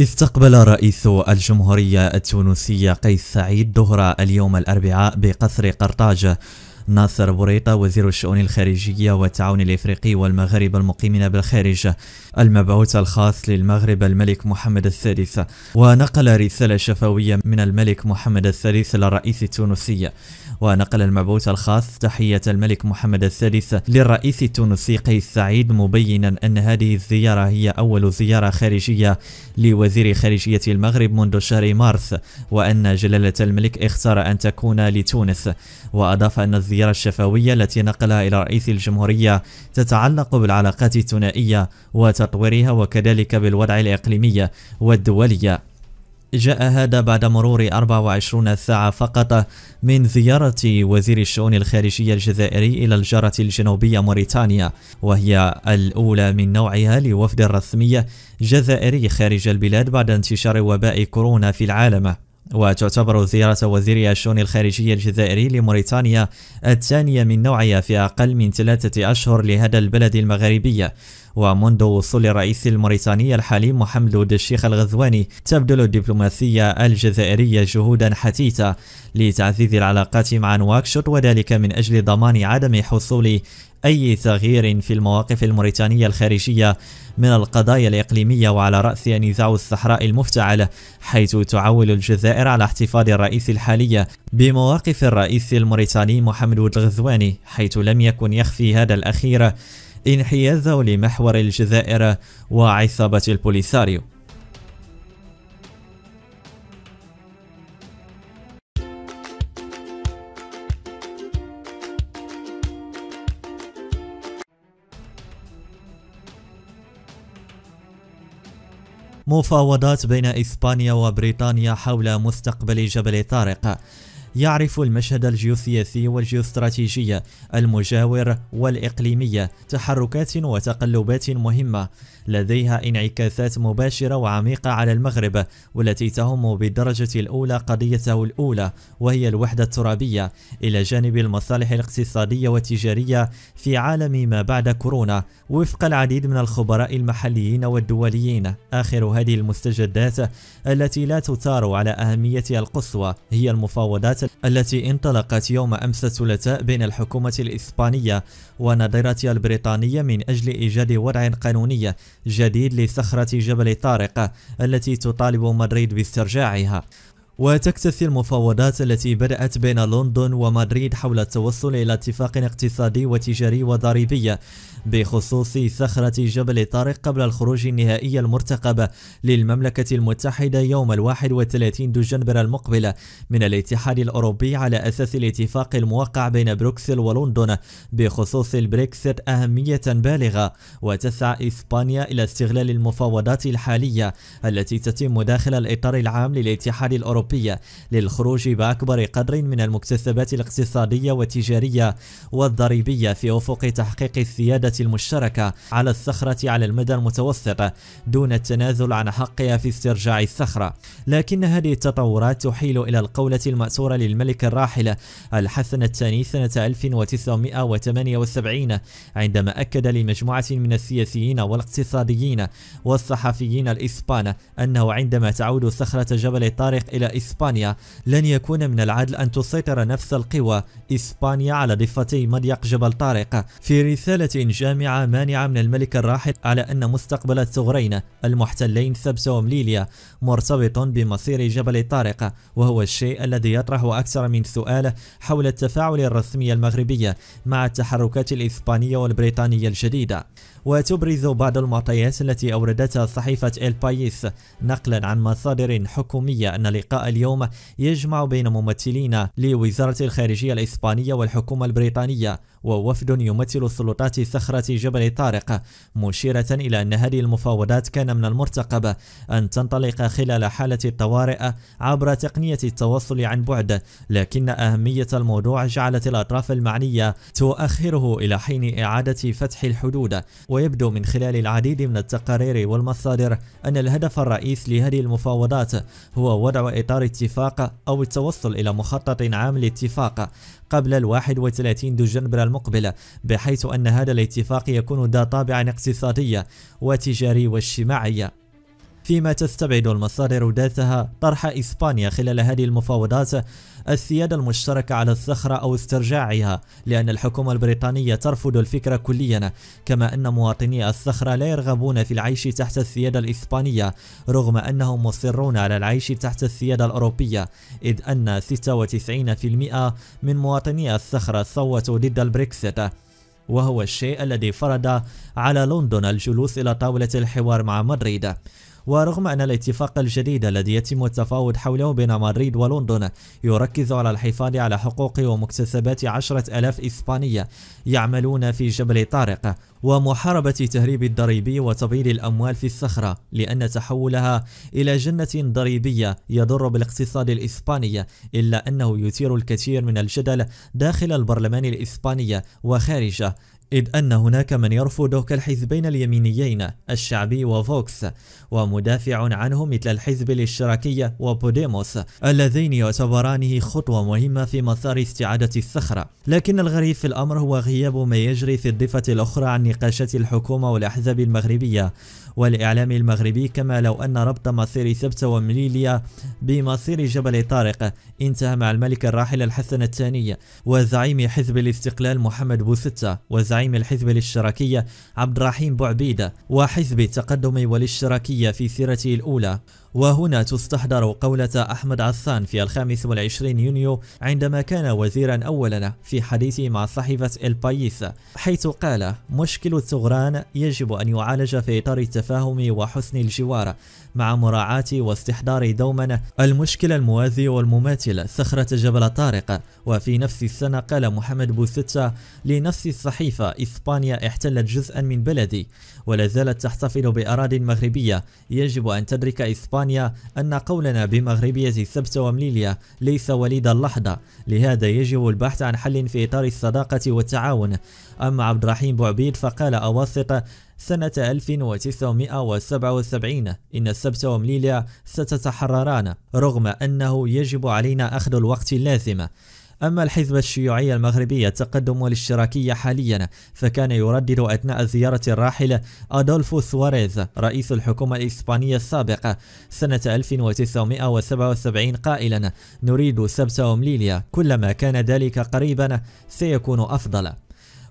استقبل رئيس الجمهورية التونسية قيس سعيد دهرة اليوم الأربعاء بقصر قرطاجة ناصر بوريطة وزير الشؤون الخارجية والتعاون الإفريقي والمغاربة المقيمين بالخارج المبعوث الخاص للمغرب الملك محمد السادس ونقل رسالة شفوية من الملك محمد السادس للرئيس التونسي ونقل المبعوث الخاص تحية الملك محمد السادس للرئيس التونسي قيس سعيد مبينا أن هذه الزيارة هي أول زيارة خارجية لوزير خارجية المغرب منذ شهر مارس وأن جلالة الملك اختار أن تكون لتونس وأضاف أن الزيارة الزيارة الشفوية التي نقلها إلى رئيس الجمهورية تتعلق بالعلاقات الثنائية وتطويرها وكذلك بالوضع الإقليمي والدولي جاء هذا بعد مرور 24 ساعة فقط من زيارة وزير الشؤون الخارجية الجزائري إلى الجارة الجنوبية موريتانيا وهي الأولى من نوعها لوفد رسمي جزائري خارج البلاد بعد انتشار وباء كورونا في العالم وتعتبر زيارة وزير الشؤون الخارجية الجزائري لموريتانيا الثانية من نوعها في أقل من ثلاثة أشهر لهذا البلد المغربي ومنذ وصول الرئيس الموريتاني الحالي محمد الشيخ الغزواني تبذل الدبلوماسية الجزائرية جهودا حثيثة لتعزيز العلاقات مع نواكشوط وذلك من أجل ضمان عدم حصول أي تغيير في المواقف الموريتانية الخارجية من القضايا الإقليمية وعلى رأس نزاع الصحراء المفتعلة حيث تعول الجزائر على احتفاظ الرئيس الحالي بمواقف الرئيس الموريتاني محمد الغزواني حيث لم يكن يخفي هذا الأخير انحيازه لمحور الجزائر وعصابة البوليساريو مفاوضات بين إسبانيا وبريطانيا حول مستقبل جبل طارق يعرف المشهد الجيوسياسي والجيوستراتيجي المجاور والإقليمية تحركات وتقلبات مهمة لديها انعكاسات مباشرة وعميقة على المغرب والتي تهم بالدرجة الأولى قضيته الأولى وهي الوحدة الترابية إلى جانب المصالح الاقتصادية والتجارية في عالم ما بعد كورونا وفق العديد من الخبراء المحليين والدوليين آخر هذه المستجدات التي لا تثار على أهميتها القصوى هي المفاوضات التي انطلقت يوم أمس الثلاثاء بين الحكومة الإسبانية ونظيرتها البريطانية من أجل إيجاد وضع قانوني جديد لصخرة جبل طارق التي تطالب مدريد باسترجاعها وتكتفي المفاوضات التي بدأت بين لندن ومدريد حول التوصل إلى اتفاق اقتصادي وتجاري وضريبي بخصوص صخرة جبل طارق قبل الخروج النهائي المرتقب للمملكة المتحدة يوم الواحد والثلاثين دجنبر المقبل من الاتحاد الأوروبي على أساس الاتفاق الموقع بين بروكسل ولندن بخصوص البريكسيت أهمية بالغة وتسعى إسبانيا إلى استغلال المفاوضات الحالية التي تتم داخل الإطار العام للاتحاد الأوروبي الأوروبية للخروج بأكبر قدر من المكتسبات الاقتصادية والتجارية والضريبية في أفق تحقيق السيادة المشتركة على الصخرة على المدى المتوسط دون التنازل عن حقها في استرجاع الصخرة لكن هذه التطورات تحيل إلى القولة المأثورة للملك الراحل الحسن الثاني سنة 1978 عندما أكد لمجموعة من السياسيين والاقتصاديين والصحفيين الإسبان أنه عندما تعود صخرة جبل طارق إلى إسبانيا لن يكون من العدل أن تسيطر نفس القوى إسبانيا على ضفتي مضيق جبل طارق في رسالة جامعة مانعة من الملك الراحل على أن مستقبل الثغرين المحتلين سبتة ومليليا مرتبط بمصير جبل طارق وهو الشيء الذي يطرح أكثر من سؤال حول التفاعل الرسمي المغربي مع التحركات الإسبانية والبريطانية الجديدة وتبرز بعض المعطيات التي أوردتها صحيفة البايس نقلا عن مصادر حكومية أن لقاء اليوم يجمع بين ممثلين لوزارة الخارجية الإسبانية والحكومة البريطانية ووفد يمثل سلطات صخرة جبل طارق مشيرة إلى أن هذه المفاوضات كان من المرتقب أن تنطلق خلال حالة الطوارئ عبر تقنية التواصل عن بعد لكن أهمية الموضوع جعلت الأطراف المعنية تؤخره إلى حين إعادة فتح الحدود ويبدو من خلال العديد من التقارير والمصادر أن الهدف الرئيس لهذه المفاوضات هو وضع إطار اتفاق أو التوصل إلى مخطط عام لاتفاق قبل الواحد وثلاثين دجنبر المقبل بحيث أن هذا الاتفاق يكون ذا طابع اقتصادي وتجاري واجتماعي فيما تستبعد المصادر ذاتها طرح إسبانيا خلال هذه المفاوضات السيادة المشتركة على الصخرة أو استرجاعها لأن الحكومة البريطانية ترفض الفكرة كليا كما أن مواطني الصخرة لا يرغبون في العيش تحت السيادة الإسبانية رغم أنهم مصرون على العيش تحت السيادة الأوروبية إذ أن 96% من مواطني الصخرة صوتوا ضد البريكسيت وهو الشيء الذي فرض على لندن الجلوس إلى طاولة الحوار مع مدريد ورغم أن الاتفاق الجديد الذي يتم التفاوض حوله بين مدريد ولندن يركز على الحفاظ على حقوق ومكتسبات عشرة ألاف إسبانية يعملون في جبل طارق ومحاربة تهريب الضريبي وتبييض الأموال في الصخرة لأن تحولها إلى جنة ضريبية يضر بالاقتصاد الإسباني إلا أنه يثير الكثير من الجدل داخل البرلمان الإسباني وخارجه إذ أن هناك من يرفضه كالحزبين اليمينيين الشعبي وفوكس ومدافع عنه مثل الحزب الاشتراكي وبوديموس اللذين يعتبرانه خطوة مهمة في مسار استعادة الصخرة لكن الغريب في الأمر هو غياب ما يجري في الضفة الأخرى عن نقاشات الحكومة والأحزاب المغربية والإعلام المغربي كما لو أن ربط مصير سبتة ومليلية بمصير جبل طارق انتهى مع الملك الراحل الحسن الثاني وزعيم حزب الاستقلال محمد بوستة وزعيم الحزب الاشتراكية عبد الرحيم بوعبيدة وحزب التقدم والاشتراكية في سيرته الأولى وهنا تستحضر قولة أحمد عثان في الخامس والعشرين يونيو عندما كان وزيرا أولا في حديثه مع صحيفة البايس حيث قال مشكل الثغران يجب أن يعالج في إطار التفاهم وحسن الجوار مع مراعاة واستحضار دوما المشكل الموازي والمماثل صخرة جبل طارق وفي نفس السنة قال محمد بوستة لنفس الصحيفة إسبانيا احتلت جزءا من بلدي ولا زالت تحتفل بأراضي مغربية يجب أن تدرك إسبانيا اسبانيا أن قولنا بمغربية السبت ومليليا ليس وليد اللحظة لهذا يجب البحث عن حل في إطار الصداقة والتعاون أما عبد الرحيم بوعبيد فقال أواسط سنة 1977 إن السبت ومليليا ستتحرران رغم أنه يجب علينا أخذ الوقت اللازم أما الحزب الشيوعي المغربي التقدم والاشتراكية حاليا فكان يردد أثناء زيارة الراحل أدولفو سواريز رئيس الحكومة الإسبانية السابقة سنة 1977 قائلا نريد سبت أمليليا كلما كان ذلك قريبا سيكون أفضل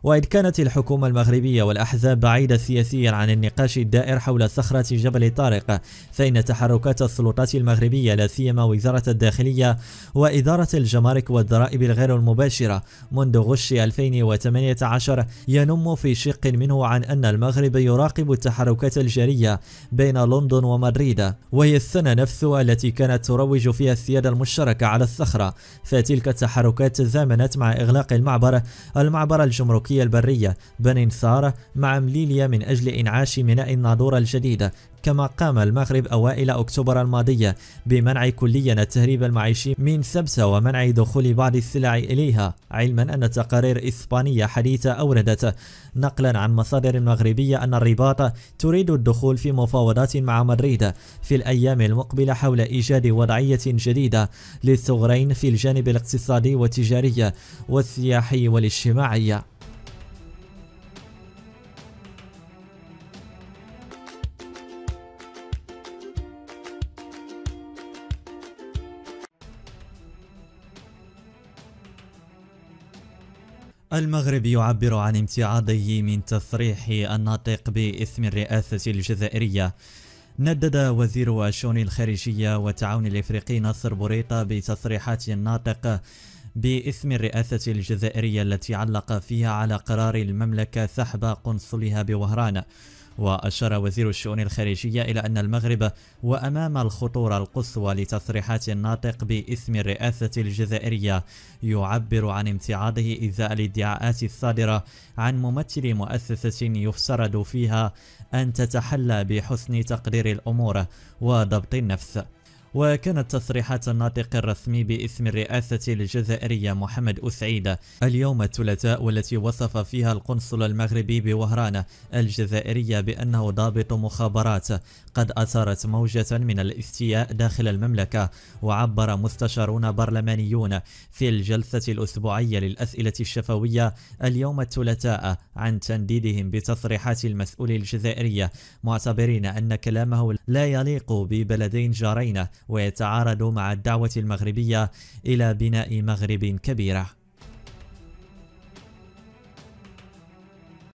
وإن كانت الحكومة المغربية والأحزاب بعيدة سياسيا عن النقاش الدائر حول صخرة جبل طارق فإن تحركات السلطات المغربية لا سيما وزارة الداخلية وإدارة الجمارك والضرائب الغير المباشرة منذ غش 2018 ينم في شق منه عن أن المغرب يراقب التحركات الجارية بين لندن ومدريد وهي السنة نفسها التي كانت تروج فيها السيادة المشتركة على الصخرة فتلك التحركات تزامنت مع إغلاق المعبر المعبر الجمركي الأمريكية البرية بنين ثار مع مليليا من أجل إنعاش ميناء الناظورة الجديدة كما قام المغرب أوائل أكتوبر الماضية بمنع كليا التهريب المعيشي من سبسة ومنع دخول بعض السلع إليها علما أن تقارير إسبانية حديثة أوردت نقلا عن مصادر مغربية أن الرباط تريد الدخول في مفاوضات مع مدريد في الأيام المقبلة حول إيجاد وضعية جديدة للثغرين في الجانب الاقتصادي والتجاري والسياحي والاجتماعي المغرب يعبر عن امتعاضه من تصريح الناطق باسم الرئاسة الجزائرية ندد وزير الشؤون الخارجية والتعاون الإفريقي ناصر بوريطة بتصريحات الناطق باسم الرئاسة الجزائرية التي علق فيها على قرار المملكة سحب قنصلها بوهران وأشار وزير الشؤون الخارجية إلى أن المغرب وأمام الخطورة القصوى لتصريحات الناطق باسم الرئاسة الجزائرية يعبر عن امتعاضه إزاء الادعاءات الصادرة عن ممثل مؤسسة يفترض فيها أن تتحلى بحسن تقدير الأمور وضبط النفس وكانت تصريحات الناطق الرسمي باسم الرئاسة الجزائرية محمد أسعيد اليوم الثلاثاء والتي وصف فيها القنصل المغربي بوهران الجزائرية بأنه ضابط مخابرات قد أثارت موجة من الاستياء داخل المملكة وعبر مستشارون برلمانيون في الجلسة الأسبوعية للأسئلة الشفوية اليوم الثلاثاء عن تنديدهم بتصريحات المسؤول الجزائرية معتبرين أن كلامه لا يليق ببلدين جارين ويتعارض مع الدعوة المغربية إلى بناء مغرب كبيرة